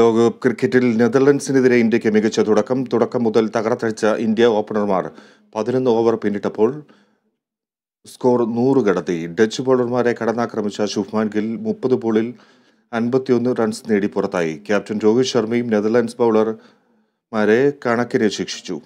ലോകകപ്പ് ക്രിക്കറ്റിൽ നെതർലൻഡ്സിനെതിരെ ഇന്ത്യക്ക് മികച്ച തുടക്കം തുടക്കം മുതൽ തകർത്തടിച്ച ഇന്ത്യ ഓപ്പണർമാർ പതിനൊന്ന് ഓവർ പിന്നിട്ടപ്പോൾ സ്കോർ നൂറ് കടത്തി ഡച്ച് ബോളർമാരെ കടന്നാക്രമിച്ച ശുഭ്മാൻ ഗിൽ മുപ്പത് ബോളിൽ അൻപത്തിയൊന്ന് റൺസ് നേടി പുറത്തായി ക്യാപ്റ്റൻ രോഹിത് ശർമ്മയും നെതർലൻഡ്സ് ബൗളർമാരെ കണക്കിനെ ശിക്ഷിച്ചു